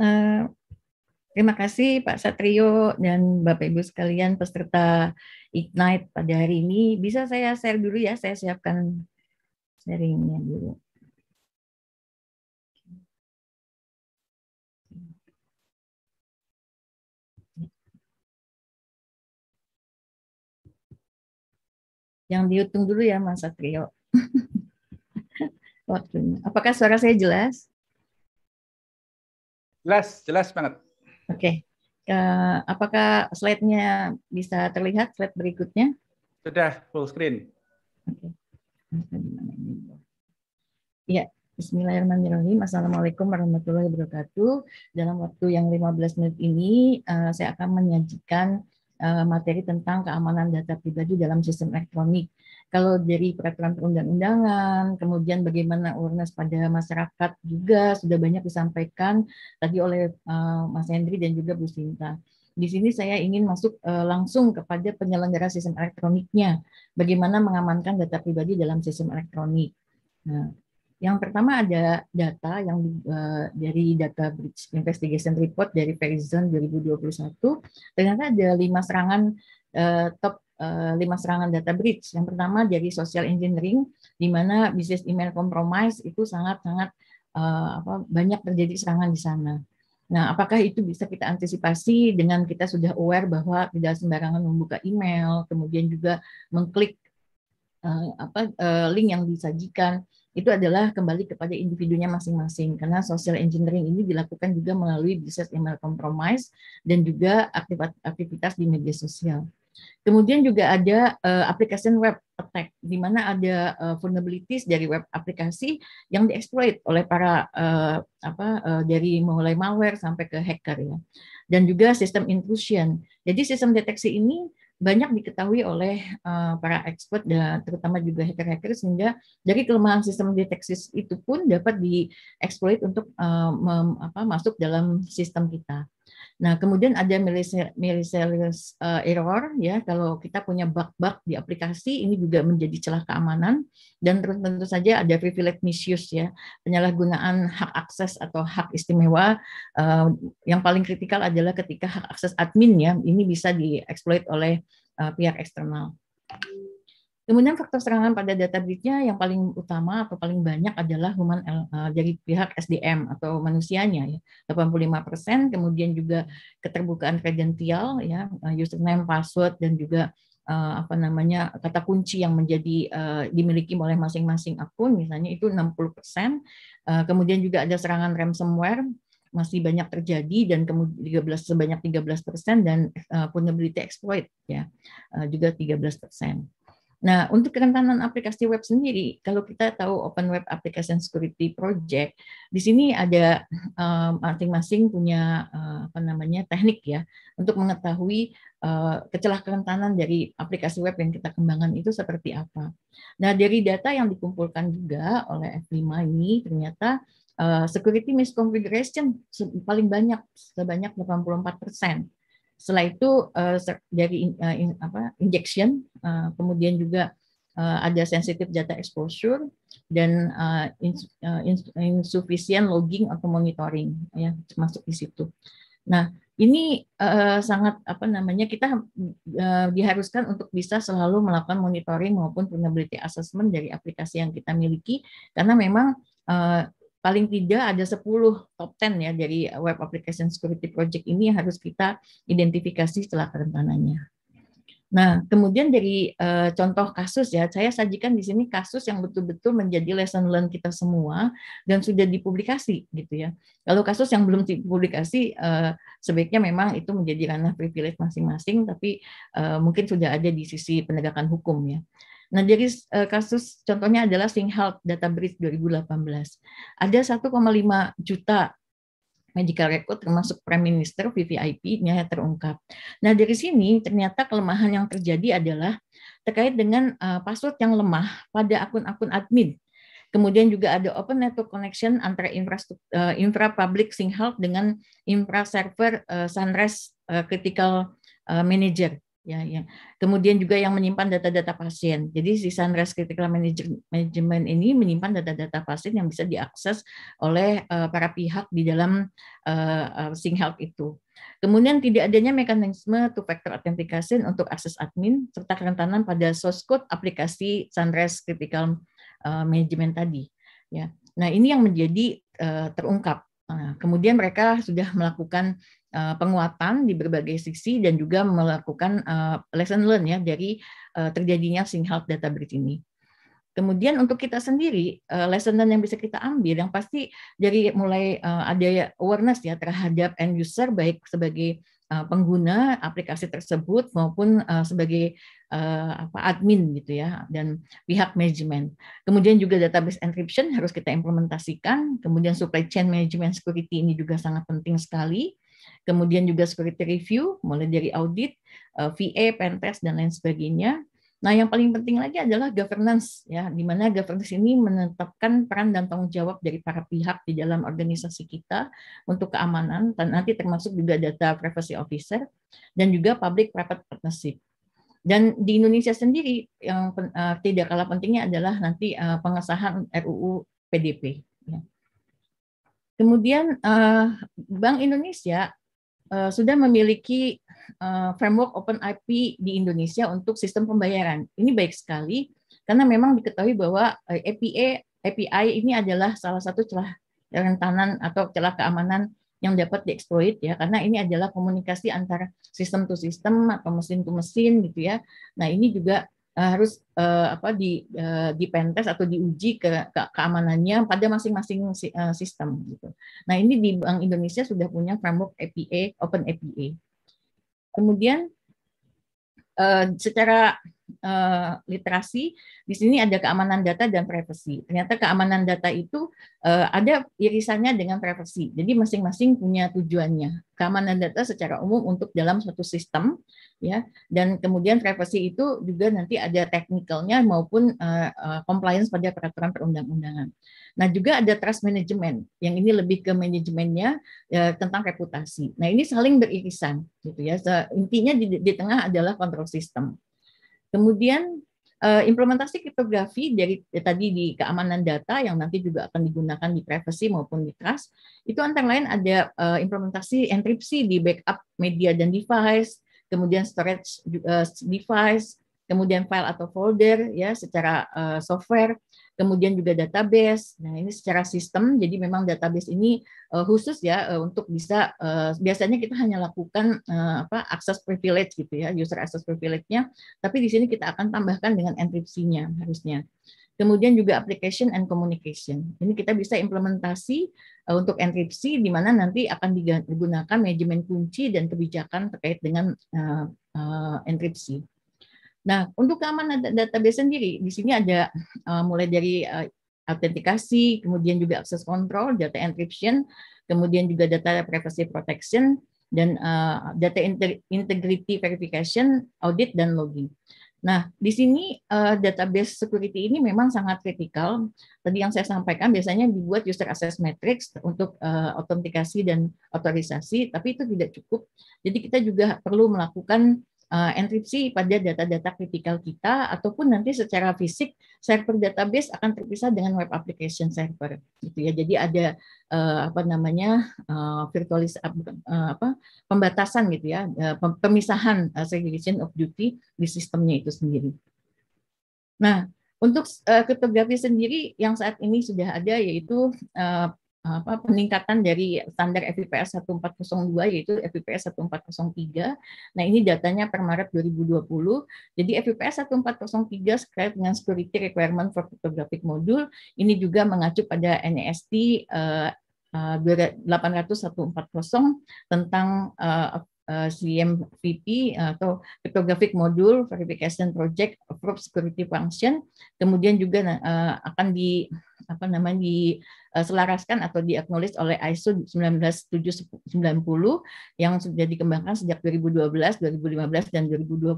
Eh, terima kasih Pak Satrio dan Bapak Ibu sekalian peserta Ignite pada hari ini. Bisa saya share dulu ya, saya siapkan sharingnya dulu. Yang dihitung dulu ya Mas Satrio. Waktunya. Apakah suara saya jelas? Jelas, jelas banget. Oke. Okay. Uh, apakah slide-nya bisa terlihat slide berikutnya? Sudah full screen. Oke. Okay. Ya, Bismillahirrahmanirrahim. Assalamualaikum warahmatullahi wabarakatuh. Dalam waktu yang 15 menit ini, uh, saya akan menyajikan uh, materi tentang keamanan data pribadi dalam sistem elektronik kalau dari peraturan perundang-undangan, kemudian bagaimana awareness pada masyarakat juga sudah banyak disampaikan tadi oleh uh, Mas Hendri dan juga Bu Sinta. Di sini saya ingin masuk uh, langsung kepada penyelenggara sistem elektroniknya, bagaimana mengamankan data pribadi dalam sistem elektronik. Nah, yang pertama ada data yang uh, dari data breach Investigation Report dari Verizon 2021, ternyata ada lima serangan uh, top Eh, lima serangan data breach. Yang pertama dari social engineering, di mana bisnis email compromise itu sangat-sangat eh, apa, banyak terjadi serangan di sana. Nah, apakah itu bisa kita antisipasi dengan kita sudah aware bahwa tidak sembarangan membuka email, kemudian juga mengklik eh, apa link yang disajikan itu adalah kembali kepada individunya masing-masing karena social engineering ini dilakukan juga melalui bisnis email compromise dan juga aktivitas di media sosial. Kemudian juga ada uh, aplikasi web attack, di mana ada uh, vulnerabilities dari web aplikasi yang dieksploit oleh para uh, apa uh, dari mulai malware sampai ke hacker ya. Dan juga sistem intrusion. Jadi sistem deteksi ini banyak diketahui oleh uh, para expert dan terutama juga hacker-hacker sehingga dari kelemahan sistem deteksi itu pun dapat dieksploit untuk uh, mem, apa, masuk dalam sistem kita. Nah, kemudian ada milliserious eh, error ya. Kalau kita punya bug-bug di aplikasi ini juga menjadi celah keamanan dan tentu saja ada privilege misuse ya, penyalahgunaan hak akses atau hak istimewa eh, yang paling kritikal adalah ketika hak akses admin ya ini bisa dieksploit oleh eh, pihak eksternal. Kemudian faktor serangan pada data breach-nya yang paling utama atau paling banyak adalah human eh, eh, dari pihak SDM atau manusianya ya 85%, kemudian juga keterbukaan kredensial ya eh, username, password dan juga uh, apa namanya kata kunci yang menjadi uh, dimiliki oleh masing-masing akun misalnya itu 60%. Uh, kemudian juga ada serangan ransomware masih banyak terjadi dan kemudian 13 sebanyak 13% dan uh, vulnerability exploit ya uh, juga 13%. Nah, untuk kerentanan aplikasi web sendiri, kalau kita tahu Open Web Application Security Project, di sini ada masing-masing um, punya uh, apa namanya teknik ya untuk mengetahui uh, eh, kecelakaan kerentanan dari aplikasi web yang kita kembangkan itu seperti apa. Nah, dari data yang dikumpulkan juga oleh F5 ini ternyata uh, security misconfiguration paling banyak sebanyak 84 persen setelah itu uh, dari uh, in, apa, injection, uh, kemudian juga uh, ada sensitive data exposure dan uh, ins, uh, insufficient logging atau monitoring ya masuk di situ. Nah ini uh, sangat apa namanya kita uh, diharuskan untuk bisa selalu melakukan monitoring maupun vulnerability assessment dari aplikasi yang kita miliki karena memang paling tidak ada 10 top 10 ya dari web application security project ini yang harus kita identifikasi setelah kerentanannya. Nah, kemudian dari uh, contoh kasus ya, saya sajikan di sini kasus yang betul-betul menjadi lesson learn kita semua dan sudah dipublikasi gitu ya. Kalau kasus yang belum dipublikasi uh, sebaiknya memang itu menjadi ranah privilege masing-masing tapi uh, mungkin sudah ada di sisi penegakan hukum ya. Nah, dari eh, kasus contohnya adalah SingHealth Data Breach 2018. Ada 1,5 juta medical record termasuk Prime Minister VVIP-nya terungkap. Nah, dari sini ternyata kelemahan yang terjadi adalah terkait dengan eh, password yang lemah pada akun-akun admin. Kemudian juga ada open network connection antara infrastruktur eh, infra public Singhealth dengan infra server Sunrise Critical Manager ya ya kemudian juga yang menyimpan data-data pasien jadi si Sunrise Critical Management ini menyimpan data-data pasien yang bisa diakses oleh uh, para pihak di dalam uh, uh, Sing Health itu kemudian tidak adanya mekanisme two factor authentication untuk akses admin serta kerentanan pada source code aplikasi Sunrise Critical uh, Management tadi ya nah ini yang menjadi uh, terungkap Nah, kemudian mereka sudah melakukan Eh, penguatan di berbagai sisi dan juga melakukan eh, lesson learn ya dari eh, terjadinya Sing Health Data breach ini. Kemudian untuk kita sendiri, lesson learn yang bisa kita ambil yang pasti dari mulai ada awareness ya terhadap end user baik sebagai pengguna aplikasi tersebut maupun sebagai apa admin gitu ya dan pihak manajemen. Kemudian juga database encryption harus kita implementasikan, kemudian supply chain management security ini juga sangat penting sekali Kemudian juga security review, mulai dari audit, eh, VA, pentest, dan lain sebagainya. Nah, yang paling penting lagi adalah governance, ya, di mana governance ini menetapkan peran dan tanggung jawab dari para pihak di dalam organisasi kita untuk keamanan, dan nanti termasuk juga data privacy officer, dan juga public private partnership. Dan di Indonesia sendiri yang eh, tidak kalah pentingnya adalah nanti eh, pengesahan RUU PDP. Ya. Kemudian Bank Indonesia uh, sudah memiliki uh, framework Open IP di Indonesia untuk sistem pembayaran. Ini baik sekali karena memang diketahui bahwa uh, eh, APA API ini adalah salah satu celah rentanan atau celah keamanan yang dapat dieksploit ya karena ini adalah komunikasi antara sistem to sistem atau mesin to mesin gitu ya. Nah, ini juga Eh, harus uh, apa di uh, eh, di pentest atau diuji ke, ke keamanannya pada masing-masing uh, sistem gitu. Nah, ini di Bank Indonesia sudah punya framework APA Open APA. Kemudian uh, secara Eh, literasi, di sini ada keamanan data dan privasi. Ternyata keamanan data itu eh, ada irisannya dengan privasi. Jadi masing-masing punya tujuannya. Keamanan data secara umum untuk dalam suatu sistem, ya. Dan kemudian privasi itu juga nanti ada teknikalnya maupun uh, uh, compliance pada peraturan perundang-undangan. Nah juga ada trust management. Yang ini lebih ke manajemennya ya, tentang reputasi. Nah ini saling beririsan, gitu ya. Intinya di, di tengah adalah kontrol sistem. Kemudian eh, implementasi kriptografi dari ya, tadi di keamanan data yang nanti juga akan digunakan di privacy maupun di trust itu antara lain ada eh, implementasi enkripsi di backup media dan device, kemudian storage eh, device, kemudian file atau folder ya secara software, kemudian juga database. Nah, ini secara sistem, jadi memang database ini uh, khusus ya uh, untuk bisa uh, biasanya kita hanya lakukan uh, apa akses privilege gitu ya, user access privilege-nya, tapi di sini kita akan tambahkan dengan enkripsinya harusnya. Kemudian juga application and communication. Ini kita bisa implementasi uh, untuk enkripsi di mana nanti akan digunakan manajemen kunci dan kebijakan terkait dengan uh, uh, enkripsi. Nah, untuk keamanan database sendiri, di sini ada uh, mulai dari uh, autentikasi, kemudian juga akses kontrol, data encryption, kemudian juga data privacy protection, dan uh, data integrity verification, audit, dan logging. Nah, di sini uh, database security ini memang sangat kritikal. Tadi yang saya sampaikan biasanya dibuat user access matrix untuk uh, autentikasi dan otorisasi, tapi itu tidak cukup. Jadi kita juga perlu melakukan Eh, enkripsi pada data-data kritikal kita ataupun nanti secara fisik server database akan terpisah dengan web application server gitu ya jadi ada uh, apa namanya uh, virtualis uh, apa pembatasan gitu ya uh, pemisahan uh, segregation of duty di sistemnya itu sendiri nah untuk uh, kriptografi sendiri yang saat ini sudah ada yaitu uh, apa, peningkatan dari standar FIPS 1402 yaitu FIPS 1403. Nah ini datanya per Maret 2020. Jadi FIPS 1403 sesuai dengan Security Requirement for Cryptographic Module ini juga mengacu pada NIST uh, 80140 tentang uh, Eh, CMVP eh, atau cryptographic module verification project approved security function kemudian juga eh, akan di apa namanya diselaraskan atau diaknowledge oleh ISO 19790 yang sudah dikembangkan sejak 2012, 2015 dan 2020.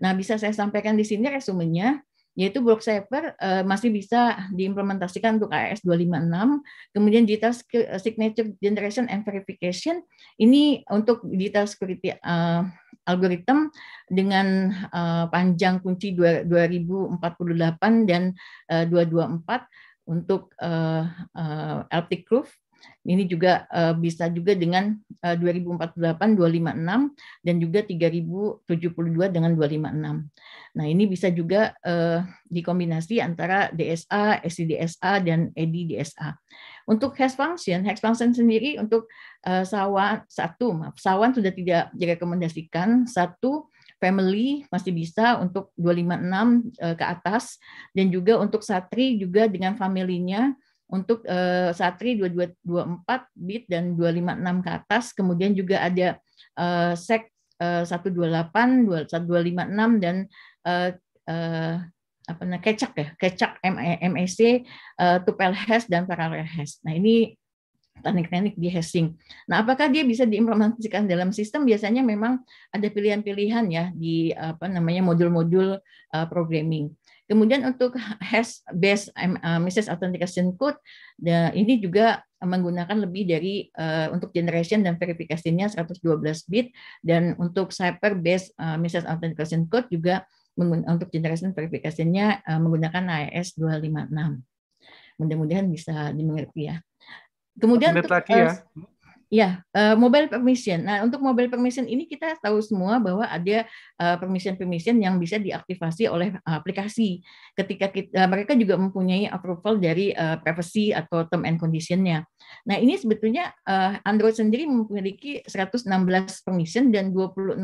Nah, bisa saya sampaikan di sini resumenya yaitu block cipher uh, eh, masih bisa diimplementasikan untuk AES 256, kemudian digital eh, signature generation and verification ini untuk digital security uh, eh, algorithm dengan uh, panjang kunci 2048 dan uh, 224 untuk uh, uh, elliptic Proof ini juga uh, bisa juga dengan uh, 2048 256 dan juga 3072 dengan 256. Nah, ini bisa juga uh, dikombinasi antara DSA, SIDSA dan EDDSA. Untuk hash function, hash function sendiri untuk uh, sawan satu, maaf, sawan sudah tidak direkomendasikan, satu family masih bisa untuk 256 ke atas dan juga untuk satri juga dengan familinya untuk uh, Satri 2224 bit dan 256 ke atas. Kemudian juga ada uh, SEC uh, 128, 1256 dan uh, uh, apa namanya kecak ya, kecak MEC, e uh, tupel hash dan paralel hash. Nah, ini teknik-teknik di hashing. Nah, apakah dia bisa diimplementasikan dalam sistem? Biasanya memang ada pilihan-pilihan ya di apa namanya modul-modul uh, programming. Kemudian untuk hash based eh, Mrs. authentication code ini juga menggunakan lebih dari uh, untuk generation dan verifikasinya 112 bit dan untuk cipher based eh, Mrs. authentication code juga untuk generation verifikasinya uh, menggunakan AES 256. Mudah-mudahan bisa dimengerti ya. Kemudian untuk, lagi ya. Ya, uh, mobile permission. Nah, untuk mobile permission ini kita tahu semua bahwa ada eh, permission-permission yang bisa diaktifasi oleh eh, aplikasi. Ketika kita, uh, mereka juga mempunyai approval dari uh, privacy atau term and conditionnya. Nah, ini sebetulnya uh, Android sendiri memiliki 116 permission dan 26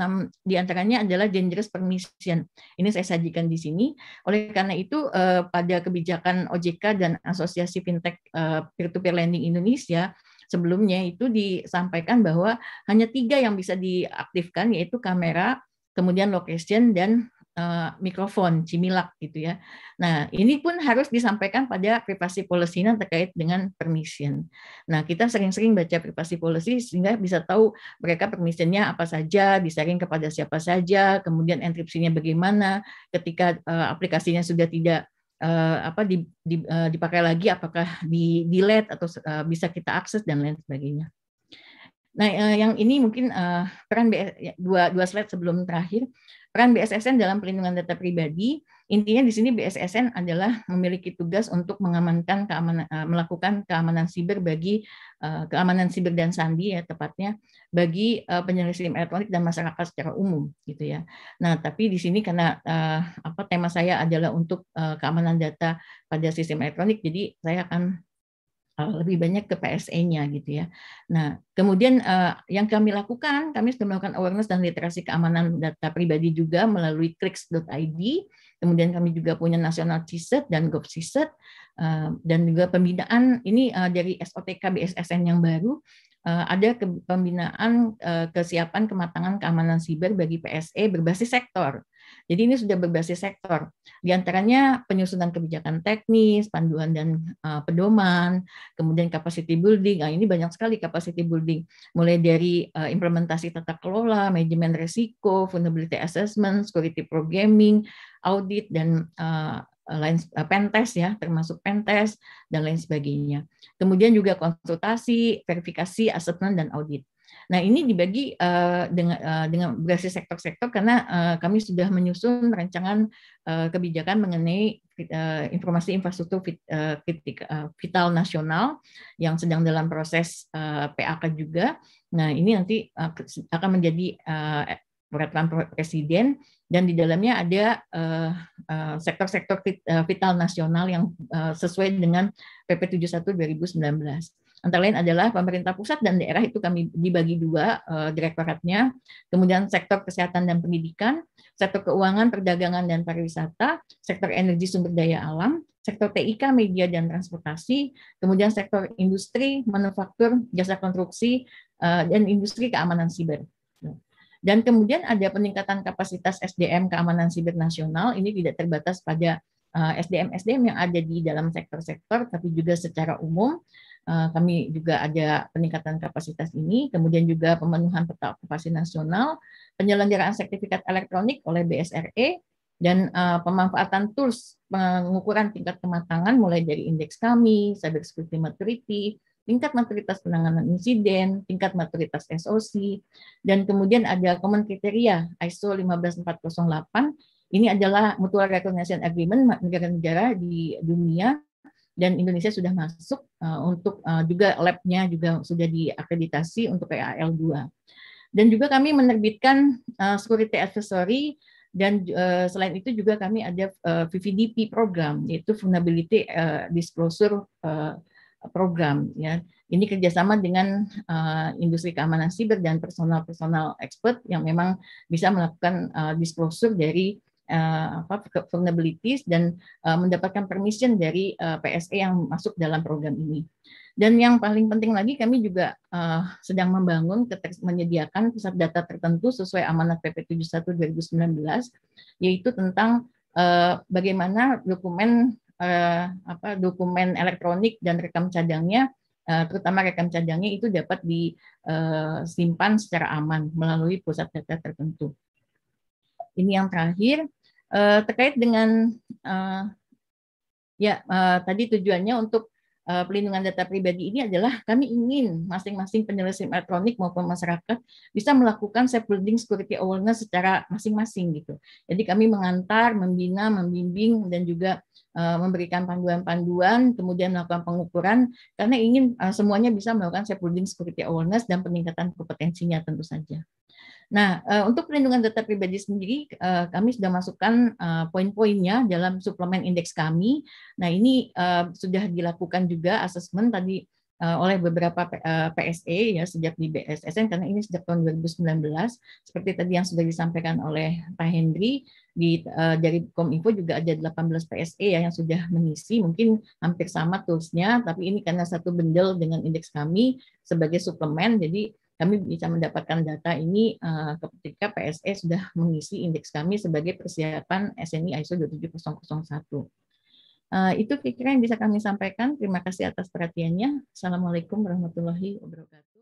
diantaranya adalah dangerous permission. Ini saya sajikan di sini. Oleh karena itu, uh, pada kebijakan OJK dan Asosiasi Fintech uh, Peer-to-Peer Lending Indonesia, sebelumnya itu disampaikan bahwa hanya tiga yang bisa diaktifkan yaitu kamera, kemudian location dan uh, mikrofon cimilak gitu ya. Nah ini pun harus disampaikan pada privasi policy terkait dengan permission. Nah kita sering-sering baca privasi policy sehingga bisa tahu mereka permissionnya apa saja, disaring kepada siapa saja, kemudian enkripsinya bagaimana, ketika uh, aplikasinya sudah tidak uh, apa di, di, uh, dipakai lagi, apakah di delete atau uh, bisa kita akses dan lain sebagainya. Nah, uh, yang ini mungkin uh, peran BS, ya, dua dua slide sebelum terakhir Peran BSSN dalam perlindungan data pribadi, intinya di sini BSSN adalah memiliki tugas untuk mengamankan keamanan, eh, melakukan keamanan siber bagi eh, keamanan siber dan sandi ya tepatnya bagi eh, penyelesaian elektronik dan masyarakat secara umum gitu ya. Nah tapi di sini karena apa tema saya adalah untuk keamanan data pada sistem elektronik, jadi saya akan Eh, lebih banyak ke PSE-nya gitu ya. Nah, kemudian eh, yang kami lakukan, kami sudah melakukan awareness dan literasi keamanan data pribadi juga melalui kriks.id. Kemudian kami juga punya National CISET dan Gov uh, dan juga pembinaan ini dari SOTK BSSN yang baru ada pembinaan kesiapan kematangan keamanan siber bagi PSE berbasis sektor. Jadi ini sudah berbasis sektor. Di antaranya penyusunan kebijakan teknis, panduan dan uh, pedoman, kemudian capacity building. Nah, ini banyak sekali capacity building mulai dari uh, implementasi tata kelola, manajemen risiko, vulnerability assessment, security programming, audit dan uh, lain pentes ya termasuk pentes dan lain sebagainya kemudian juga konsultasi verifikasi aset dan audit Nah ini dibagi uh, dengan uh, dengan berbasis sektor-sektor karena uh, kami sudah menyusun rancangan uh, kebijakan mengenai uh, informasi infrastruktur vit, uh, vital nasional yang sedang dalam proses uh, PAK juga. Nah ini nanti akan menjadi uh, peraturan presiden dan di dalamnya ada sektor-sektor uh, uh, vital nasional yang uh, sesuai dengan PP 71 2019. Antara lain adalah pemerintah pusat dan daerah itu kami dibagi dua uh, direktoratnya, kemudian sektor kesehatan dan pendidikan, sektor keuangan, perdagangan dan pariwisata, sektor energi sumber daya alam, sektor TIK, media dan transportasi, kemudian sektor industri, manufaktur, jasa konstruksi, uh, dan industri keamanan siber. Dan kemudian ada peningkatan kapasitas SDM keamanan siber nasional, ini tidak terbatas pada eh, SDM-SDM yang ada di dalam sektor-sektor, tapi juga secara umum. Eh, kami juga ada peningkatan kapasitas ini, kemudian juga pemenuhan peta okupasi nasional, penyelenggaraan sertifikat elektronik oleh BSRE, dan uh, pemanfaatan tools pengukuran tingkat kematangan mulai dari indeks kami, cyber security maturity, tingkat maturitas penanganan insiden, tingkat maturitas SOC, dan kemudian ada common kriteria ISO 15408. Ini adalah mutual recognition agreement negara-negara di dunia dan Indonesia sudah masuk uh, untuk uh, juga labnya juga sudah diakreditasi untuk PAL2. Dan juga kami menerbitkan uh, security advisory dan uh, selain itu juga kami ada uh, VVDP program yaitu vulnerability uh, disclosure uh, program ya ini kerjasama dengan uh, industri keamanan siber dan personal-personal expert yang memang bisa melakukan uh, disclosure dari Eh, apa vulnerabilities dan uh, mendapatkan permission dari uh, eh, PSE yang masuk dalam program ini. Dan yang paling penting lagi kami juga uh, sedang membangun menyediakan pusat data tertentu sesuai amanat PP 71 2019 yaitu tentang uh, bagaimana dokumen uh, apa dokumen elektronik dan rekam cadangnya Uh, terutama rekam cadangnya itu dapat disimpan secara aman melalui pusat data tertentu ini yang terakhir uh, terkait dengan uh, ya uh, tadi tujuannya untuk pelindungan data pribadi ini adalah kami ingin masing-masing penyelesaian elektronik maupun masyarakat bisa melakukan self building security awareness secara masing-masing gitu. Jadi kami mengantar, membina, membimbing dan juga memberikan panduan-panduan, kemudian melakukan pengukuran karena ingin semuanya bisa melakukan self building security awareness dan peningkatan kompetensinya tentu saja. Nah, eh, untuk perlindungan data pribadi sendiri, eh, kami sudah masukkan eh, poin-poinnya dalam suplemen indeks kami. Nah, ini sudah dilakukan juga asesmen tadi oleh beberapa PSE ya sejak di BSSN karena ini sejak tahun 2019 seperti tadi yang sudah disampaikan oleh Pak Hendri di uh, dari Kominfo juga ada 18 PSE ya yang sudah mengisi mungkin hampir sama toolsnya tapi ini karena satu bendel dengan indeks kami sebagai suplemen jadi kami bisa mendapatkan data ini eh, ketika PSE sudah mengisi indeks kami sebagai persiapan SNI ISO 27001. Uh, itu kira-kira yang bisa kami sampaikan. Terima kasih atas perhatiannya. Assalamualaikum warahmatullahi wabarakatuh.